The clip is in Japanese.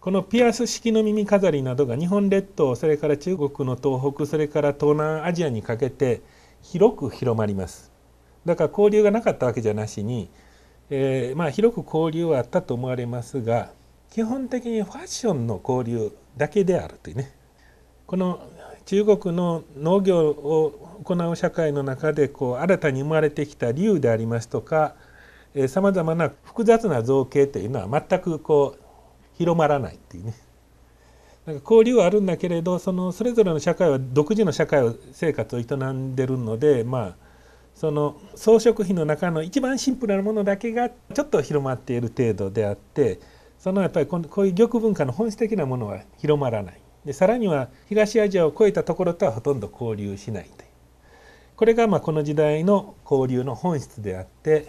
このピアス式の耳飾りなどが日本列島それから中国の東北それから東南アジアにかけて広く広まりますだから交流がなかったわけじゃなしに、えー、まあ広く交流はあったと思われますが基本的にファッションの交流だけであるというねこの中国の農業を行う社会の中でこう新たに生まれてきた理由でありますとかさまざまな複雑な造形というのは全くこう広まらないっていうねなんか交流はあるんだけれどそのそれぞれの社会は独自の社会を生活を営んでるのでまあその装飾品の中の一番シンプルなものだけがちょっと広まっている程度であってそのやっぱりこういう玉文化の本質的なものは広まらないでさらには東アジアを超えたところとはほとんど交流しないというこれがまあこの時代の交流の本質であって